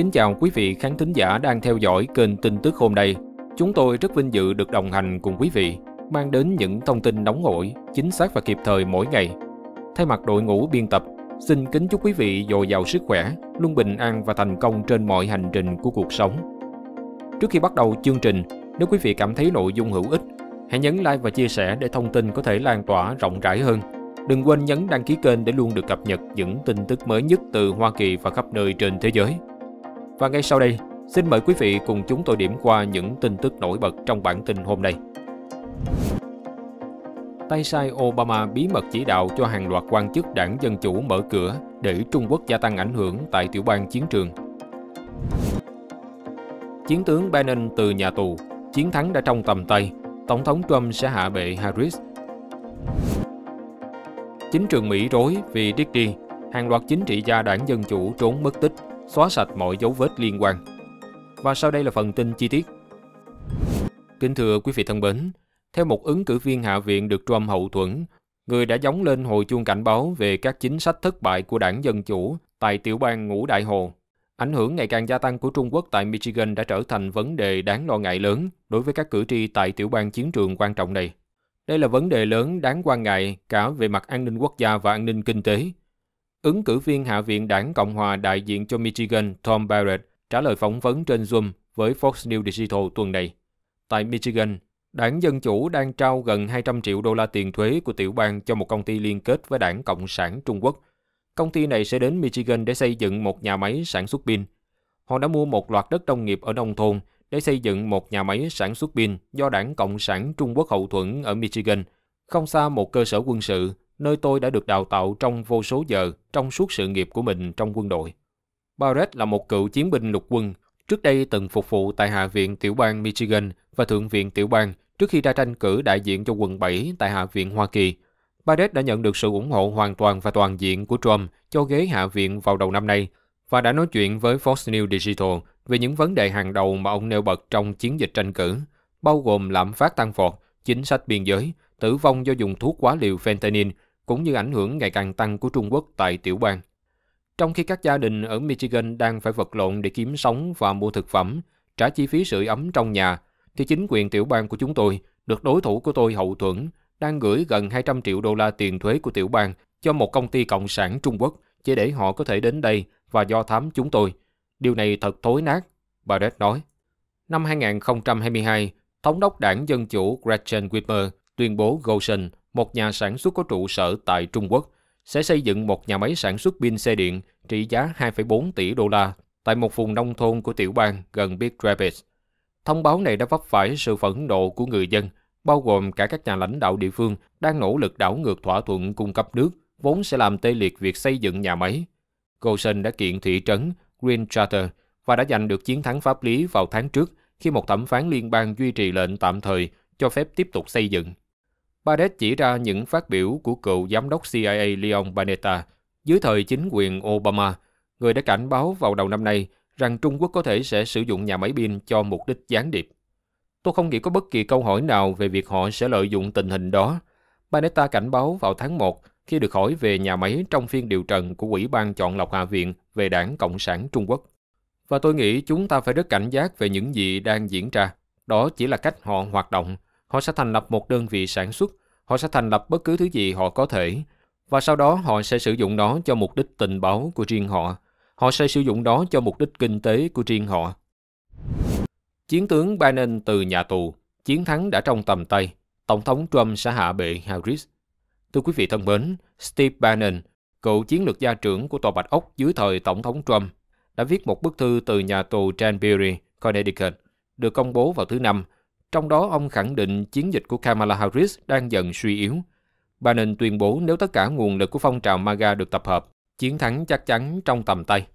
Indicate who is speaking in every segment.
Speaker 1: Kính chào quý vị khán thính giả đang theo dõi kênh tin tức hôm nay. Chúng tôi rất vinh dự được đồng hành cùng quý vị, mang đến những thông tin nóng hổi, chính xác và kịp thời mỗi ngày. Thay mặt đội ngũ biên tập, xin kính chúc quý vị dồi dào sức khỏe, luôn bình an và thành công trên mọi hành trình của cuộc sống. Trước khi bắt đầu chương trình, nếu quý vị cảm thấy nội dung hữu ích, hãy nhấn like và chia sẻ để thông tin có thể lan tỏa rộng rãi hơn. Đừng quên nhấn đăng ký kênh để luôn được cập nhật những tin tức mới nhất từ Hoa Kỳ và khắp nơi trên thế giới. Và ngay sau đây, xin mời quý vị cùng chúng tôi điểm qua những tin tức nổi bật trong bản tin hôm nay. Tay sai Obama bí mật chỉ đạo cho hàng loạt quan chức đảng Dân Chủ mở cửa để Trung Quốc gia tăng ảnh hưởng tại tiểu bang chiến trường. Chiến tướng Bannon từ nhà tù, chiến thắng đã trong tầm tay, Tổng thống Trump sẽ hạ bệ Harris. Chính trường Mỹ rối vì Diddy, hàng loạt chính trị gia đảng Dân Chủ trốn mất tích – xóa sạch mọi dấu vết liên quan. Và sau đây là phần tin chi tiết. Kính thưa quý vị thân mến, theo một ứng cử viên Hạ viện được Trump hậu thuẫn, người đã gióng lên hồi chuông cảnh báo về các chính sách thất bại của đảng Dân Chủ tại tiểu bang Ngũ Đại Hồ. Ảnh hưởng ngày càng gia tăng của Trung Quốc tại Michigan đã trở thành vấn đề đáng lo ngại lớn đối với các cử tri tại tiểu bang chiến trường quan trọng này. Đây là vấn đề lớn đáng quan ngại cả về mặt an ninh quốc gia và an ninh kinh tế, Ứng cử viên Hạ viện đảng Cộng hòa đại diện cho Michigan Tom Barrett trả lời phỏng vấn trên Zoom với Fox News Digital tuần này. Tại Michigan, đảng Dân Chủ đang trao gần 200 triệu đô la tiền thuế của tiểu bang cho một công ty liên kết với đảng Cộng sản Trung Quốc. Công ty này sẽ đến Michigan để xây dựng một nhà máy sản xuất pin. Họ đã mua một loạt đất nông nghiệp ở nông thôn để xây dựng một nhà máy sản xuất pin do đảng Cộng sản Trung Quốc hậu thuẫn ở Michigan, không xa một cơ sở quân sự nơi tôi đã được đào tạo trong vô số giờ trong suốt sự nghiệp của mình trong quân đội. Barrett là một cựu chiến binh lục quân, trước đây từng phục vụ tại Hạ viện tiểu bang Michigan và Thượng viện tiểu bang trước khi ra tranh cử đại diện cho quận 7 tại Hạ viện Hoa Kỳ. Barrett đã nhận được sự ủng hộ hoàn toàn và toàn diện của Trump cho ghế Hạ viện vào đầu năm nay và đã nói chuyện với Fox News Digital về những vấn đề hàng đầu mà ông nêu bật trong chiến dịch tranh cử, bao gồm lạm phát tăng vọt, chính sách biên giới, tử vong do dùng thuốc quá liều fentanyl cũng như ảnh hưởng ngày càng tăng của Trung Quốc tại tiểu bang. Trong khi các gia đình ở Michigan đang phải vật lộn để kiếm sống và mua thực phẩm, trả chi phí sưởi ấm trong nhà, thì chính quyền tiểu bang của chúng tôi, được đối thủ của tôi hậu thuẫn, đang gửi gần 200 triệu đô la tiền thuế của tiểu bang cho một công ty cộng sản Trung Quốc chỉ để họ có thể đến đây và do thám chúng tôi. Điều này thật thối nát, bà Red nói. Năm 2022, Thống đốc đảng Dân Chủ Gretchen Whitmer tuyên bố Goshen một nhà sản xuất có trụ sở tại Trung Quốc, sẽ xây dựng một nhà máy sản xuất pin xe điện trị giá 2,4 tỷ đô la tại một vùng nông thôn của tiểu bang gần Big Rapids. Thông báo này đã vấp phải sự phẫn nộ của người dân, bao gồm cả các nhà lãnh đạo địa phương đang nỗ lực đảo ngược thỏa thuận cung cấp nước, vốn sẽ làm tê liệt việc xây dựng nhà máy. Goshen đã kiện thị trấn Green Charter và đã giành được chiến thắng pháp lý vào tháng trước khi một thẩm phán liên bang duy trì lệnh tạm thời cho phép tiếp tục xây dựng. Barrett chỉ ra những phát biểu của cựu giám đốc CIA Leon Panetta dưới thời chính quyền Obama, người đã cảnh báo vào đầu năm nay rằng Trung Quốc có thể sẽ sử dụng nhà máy pin cho mục đích gián điệp. Tôi không nghĩ có bất kỳ câu hỏi nào về việc họ sẽ lợi dụng tình hình đó. Panetta cảnh báo vào tháng 1 khi được hỏi về nhà máy trong phiên điều trần của Ủy ban chọn lọc Hạ viện về đảng Cộng sản Trung Quốc. Và tôi nghĩ chúng ta phải rất cảnh giác về những gì đang diễn ra. Đó chỉ là cách họ hoạt động – Họ sẽ thành lập một đơn vị sản xuất, họ sẽ thành lập bất cứ thứ gì họ có thể, và sau đó họ sẽ sử dụng nó cho mục đích tình báo của riêng họ. Họ sẽ sử dụng đó cho mục đích kinh tế của riêng họ. Chiến tướng Biden từ nhà tù, chiến thắng đã trong tầm tay. Tổng thống Trump sẽ hạ bệ Harris. Thưa quý vị thân mến, Steve Bannon, cựu chiến lược gia trưởng của Tòa Bạch Ốc dưới thời Tổng thống Trump, đã viết một bức thư từ nhà tù Danbury, Connecticut, được công bố vào thứ Năm trong đó, ông khẳng định chiến dịch của Kamala Harris đang dần suy yếu. Biden tuyên bố nếu tất cả nguồn lực của phong trào MAGA được tập hợp, chiến thắng chắc chắn trong tầm tay.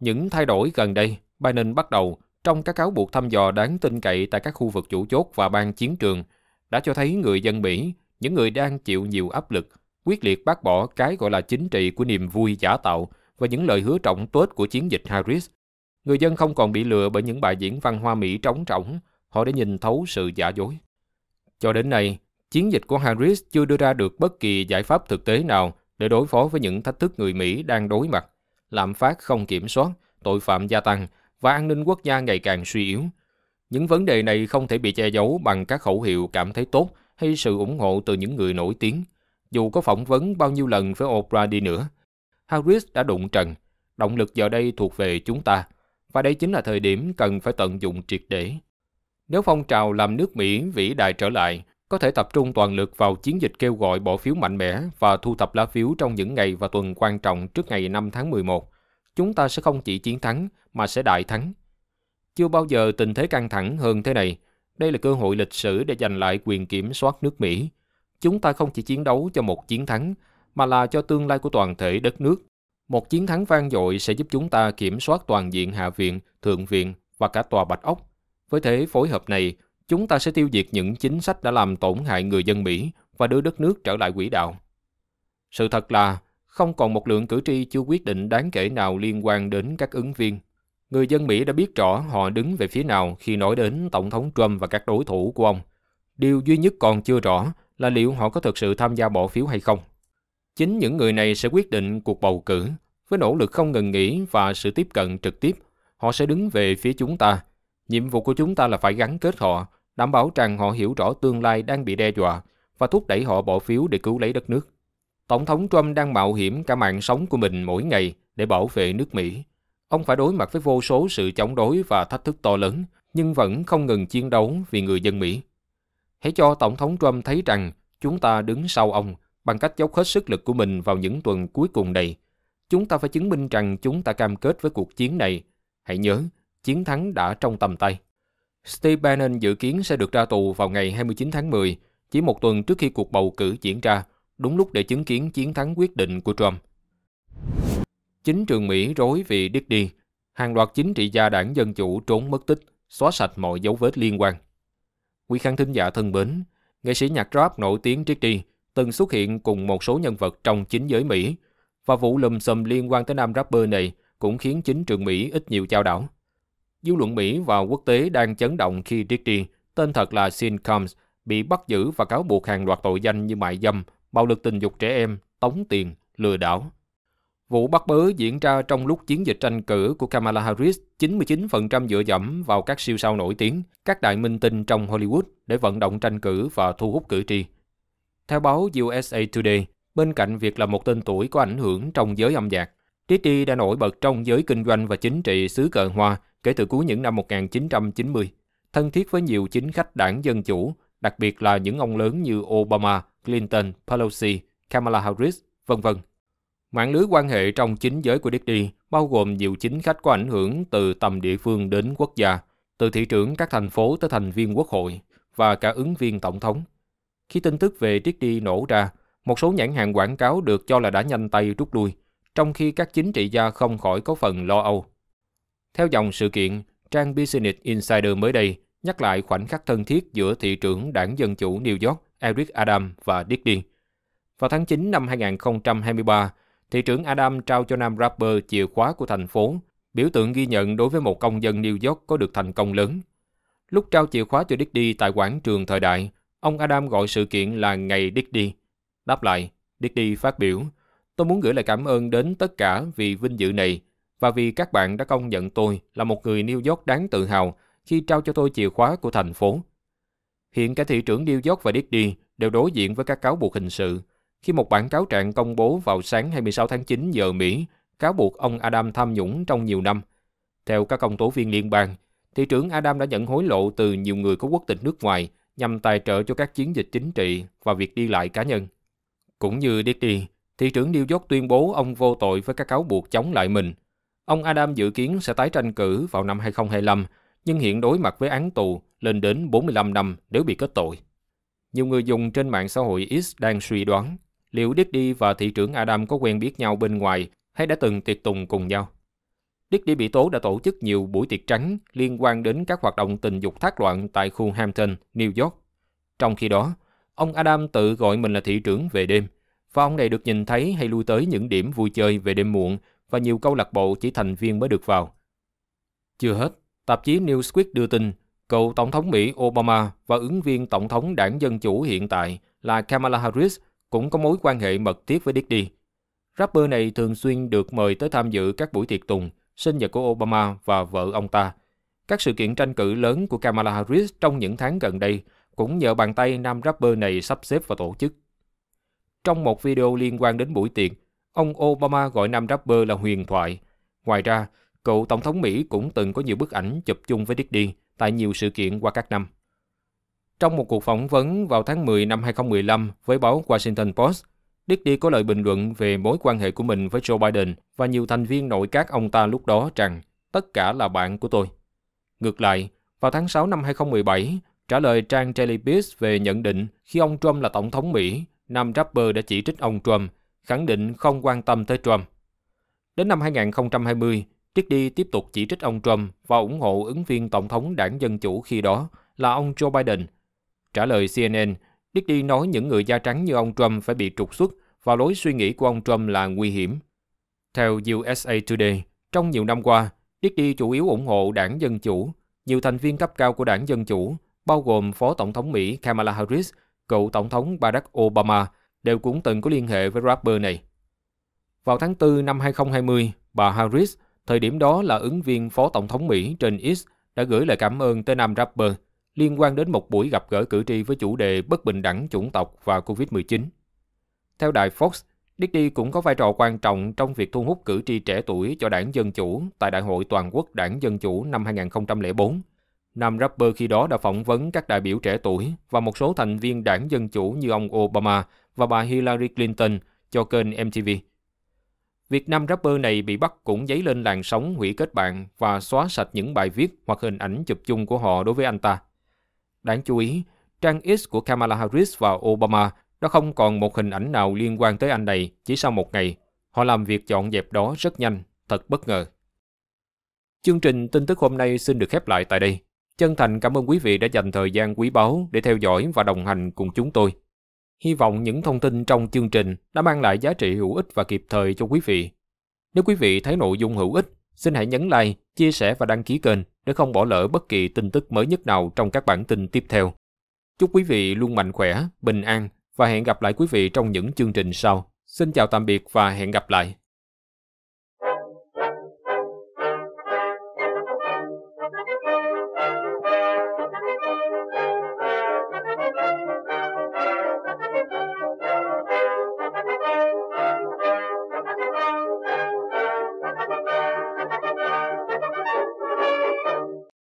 Speaker 1: Những thay đổi gần đây, Biden bắt đầu trong các cáo buộc thăm dò đáng tin cậy tại các khu vực chủ chốt và bang chiến trường đã cho thấy người dân Mỹ, những người đang chịu nhiều áp lực, quyết liệt bác bỏ cái gọi là chính trị của niềm vui giả tạo và những lời hứa trọng tuết của chiến dịch Harris. Người dân không còn bị lừa bởi những bài diễn văn hoa Mỹ trống trỏng họ đã nhìn thấu sự giả dối. Cho đến nay, chiến dịch của Harris chưa đưa ra được bất kỳ giải pháp thực tế nào để đối phó với những thách thức người Mỹ đang đối mặt, lạm phát không kiểm soát, tội phạm gia tăng và an ninh quốc gia ngày càng suy yếu. Những vấn đề này không thể bị che giấu bằng các khẩu hiệu cảm thấy tốt hay sự ủng hộ từ những người nổi tiếng. Dù có phỏng vấn bao nhiêu lần với Oprah đi nữa, Harris đã đụng trần, động lực giờ đây thuộc về chúng ta, và đây chính là thời điểm cần phải tận dụng triệt để. Nếu phong trào làm nước Mỹ vĩ đại trở lại, có thể tập trung toàn lực vào chiến dịch kêu gọi bỏ phiếu mạnh mẽ và thu thập lá phiếu trong những ngày và tuần quan trọng trước ngày 5 tháng 11. Chúng ta sẽ không chỉ chiến thắng mà sẽ đại thắng. Chưa bao giờ tình thế căng thẳng hơn thế này. Đây là cơ hội lịch sử để giành lại quyền kiểm soát nước Mỹ. Chúng ta không chỉ chiến đấu cho một chiến thắng mà là cho tương lai của toàn thể đất nước. Một chiến thắng vang dội sẽ giúp chúng ta kiểm soát toàn diện Hạ viện, Thượng viện và cả tòa Bạch Ốc với thế phối hợp này, chúng ta sẽ tiêu diệt những chính sách đã làm tổn hại người dân Mỹ và đưa đất nước trở lại quỹ đạo. Sự thật là, không còn một lượng cử tri chưa quyết định đáng kể nào liên quan đến các ứng viên. Người dân Mỹ đã biết rõ họ đứng về phía nào khi nói đến Tổng thống Trump và các đối thủ của ông. Điều duy nhất còn chưa rõ là liệu họ có thực sự tham gia bỏ phiếu hay không. Chính những người này sẽ quyết định cuộc bầu cử. Với nỗ lực không ngừng nghỉ và sự tiếp cận trực tiếp, họ sẽ đứng về phía chúng ta Nhiệm vụ của chúng ta là phải gắn kết họ, đảm bảo rằng họ hiểu rõ tương lai đang bị đe dọa và thúc đẩy họ bỏ phiếu để cứu lấy đất nước. Tổng thống Trump đang mạo hiểm cả mạng sống của mình mỗi ngày để bảo vệ nước Mỹ. Ông phải đối mặt với vô số sự chống đối và thách thức to lớn, nhưng vẫn không ngừng chiến đấu vì người dân Mỹ. Hãy cho Tổng thống Trump thấy rằng chúng ta đứng sau ông bằng cách dốc hết sức lực của mình vào những tuần cuối cùng này. Chúng ta phải chứng minh rằng chúng ta cam kết với cuộc chiến này. Hãy nhớ, chiến thắng đã trong tầm tay. Steve Bannon dự kiến sẽ được ra tù vào ngày 29 tháng 10, chỉ một tuần trước khi cuộc bầu cử diễn ra, đúng lúc để chứng kiến chiến thắng quyết định của Trump. Chính trường Mỹ rối vì đi. hàng loạt chính trị gia đảng Dân Chủ trốn mất tích, xóa sạch mọi dấu vết liên quan. Quý khán thính giả thân mến, nghệ sĩ nhạc rap nổi tiếng Diddy từng xuất hiện cùng một số nhân vật trong chính giới Mỹ, và vụ lùm xùm liên quan tới nam rapper này cũng khiến chính trường Mỹ ít nhiều chao đảo. Dư luận Mỹ và quốc tế đang chấn động khi Dixie, tên thật là Sean Combs, bị bắt giữ và cáo buộc hàng loạt tội danh như mại dâm, bạo lực tình dục trẻ em, tống tiền, lừa đảo. Vụ bắt bớ diễn ra trong lúc chiến dịch tranh cử của Kamala Harris 99% dựa dẫm vào các siêu sao nổi tiếng, các đại minh tinh trong Hollywood để vận động tranh cử và thu hút cử tri. Theo báo USA Today, bên cạnh việc là một tên tuổi có ảnh hưởng trong giới âm nhạc, Titi đã nổi bật trong giới kinh doanh và chính trị xứ cờ Hoa kể từ cuối những năm 1990, thân thiết với nhiều chính khách đảng Dân Chủ, đặc biệt là những ông lớn như Obama, Clinton, Pelosi, Kamala Harris, vân vân. Mạng lưới quan hệ trong chính giới của Diddy bao gồm nhiều chính khách có ảnh hưởng từ tầm địa phương đến quốc gia, từ thị trưởng các thành phố tới thành viên quốc hội và cả ứng viên tổng thống. Khi tin tức về Diddy nổ ra, một số nhãn hàng quảng cáo được cho là đã nhanh tay rút lui – trong khi các chính trị gia không khỏi có phần lo âu. Theo dòng sự kiện, trang Business Insider mới đây nhắc lại khoảnh khắc thân thiết giữa thị trưởng đảng Dân Chủ New York Eric Adam và Dick Dean. Vào tháng 9 năm 2023, thị trưởng Adam trao cho nam rapper chìa khóa của thành phố, biểu tượng ghi nhận đối với một công dân New York có được thành công lớn. Lúc trao chìa khóa cho Dick tại quảng trường thời đại, ông Adam gọi sự kiện là Ngày Dick Đáp lại, Dick phát biểu – Tôi muốn gửi lời cảm ơn đến tất cả vì vinh dự này và vì các bạn đã công nhận tôi là một người New York đáng tự hào khi trao cho tôi chìa khóa của thành phố. Hiện cả thị trưởng New York và Diddy đều đối diện với các cáo buộc hình sự khi một bản cáo trạng công bố vào sáng 26 tháng 9 giờ Mỹ cáo buộc ông Adam tham nhũng trong nhiều năm. Theo các công tố viên liên bang, thị trưởng Adam đã nhận hối lộ từ nhiều người có quốc tịch nước ngoài nhằm tài trợ cho các chiến dịch chính trị và việc đi lại cá nhân. Cũng như Diddy, thị trưởng New York tuyên bố ông vô tội với các cáo buộc chống lại mình. Ông Adam dự kiến sẽ tái tranh cử vào năm 2025, nhưng hiện đối mặt với án tù lên đến 45 năm nếu bị kết tội. Nhiều người dùng trên mạng xã hội X đang suy đoán liệu Diddy và thị trưởng Adam có quen biết nhau bên ngoài hay đã từng tiệc tùng cùng nhau. Diddy bị tố đã tổ chức nhiều buổi tiệc trắng liên quan đến các hoạt động tình dục thác loạn tại khu Hampton, New York. Trong khi đó, ông Adam tự gọi mình là thị trưởng về đêm – và ông này được nhìn thấy hay lui tới những điểm vui chơi về đêm muộn và nhiều câu lạc bộ chỉ thành viên mới được vào. Chưa hết, tạp chí Newsweek đưa tin cựu Tổng thống Mỹ Obama và ứng viên Tổng thống đảng Dân Chủ hiện tại là Kamala Harris cũng có mối quan hệ mật thiết với Diddy. Rapper này thường xuyên được mời tới tham dự các buổi tiệc tùng, sinh nhật của Obama và vợ ông ta. Các sự kiện tranh cử lớn của Kamala Harris trong những tháng gần đây cũng nhờ bàn tay nam rapper này sắp xếp và tổ chức. Trong một video liên quan đến buổi tiệc, ông Obama gọi nam rapper là huyền thoại. Ngoài ra, cựu tổng thống Mỹ cũng từng có nhiều bức ảnh chụp chung với Diddy tại nhiều sự kiện qua các năm. Trong một cuộc phỏng vấn vào tháng 10 năm 2015 với báo Washington Post, Diddy có lời bình luận về mối quan hệ của mình với Joe Biden và nhiều thành viên nội các ông ta lúc đó rằng tất cả là bạn của tôi. Ngược lại, vào tháng 6 năm 2017, trả lời trang Daily Beast về nhận định khi ông Trump là tổng thống Mỹ, nam rapper đã chỉ trích ông Trump, khẳng định không quan tâm tới Trump. Đến năm 2020, đi tiếp tục chỉ trích ông Trump và ủng hộ ứng viên Tổng thống đảng Dân Chủ khi đó là ông Joe Biden. Trả lời CNN, đi nói những người da trắng như ông Trump phải bị trục xuất và lối suy nghĩ của ông Trump là nguy hiểm. Theo USA Today, trong nhiều năm qua, đi chủ yếu ủng hộ đảng Dân Chủ. Nhiều thành viên cấp cao của đảng Dân Chủ, bao gồm Phó Tổng thống Mỹ Kamala Harris cựu tổng thống Barack Obama, đều cũng từng có liên hệ với rapper này. Vào tháng 4 năm 2020, bà Harris, thời điểm đó là ứng viên phó tổng thống Mỹ trên X, đã gửi lời cảm ơn tới nam rapper liên quan đến một buổi gặp gỡ cử tri với chủ đề bất bình đẳng chủng tộc và Covid-19. Theo đài Fox, Diddy cũng có vai trò quan trọng trong việc thu hút cử tri trẻ tuổi cho đảng Dân Chủ tại Đại hội Toàn quốc Đảng Dân Chủ năm 2004 Nam rapper khi đó đã phỏng vấn các đại biểu trẻ tuổi và một số thành viên đảng Dân Chủ như ông Obama và bà Hillary Clinton cho kênh MTV. Việc nam rapper này bị bắt cũng dấy lên làn sóng hủy kết bạn và xóa sạch những bài viết hoặc hình ảnh chụp chung của họ đối với anh ta. Đáng chú ý, trang X của Kamala Harris và Obama đã không còn một hình ảnh nào liên quan tới anh này chỉ sau một ngày. Họ làm việc dọn dẹp đó rất nhanh, thật bất ngờ. Chương trình tin tức hôm nay xin được khép lại tại đây. Chân thành cảm ơn quý vị đã dành thời gian quý báu để theo dõi và đồng hành cùng chúng tôi. Hy vọng những thông tin trong chương trình đã mang lại giá trị hữu ích và kịp thời cho quý vị. Nếu quý vị thấy nội dung hữu ích, xin hãy nhấn like, chia sẻ và đăng ký kênh để không bỏ lỡ bất kỳ tin tức mới nhất nào trong các bản tin tiếp theo. Chúc quý vị luôn mạnh khỏe, bình an và hẹn gặp lại quý vị trong những chương trình sau. Xin chào tạm biệt và hẹn gặp lại.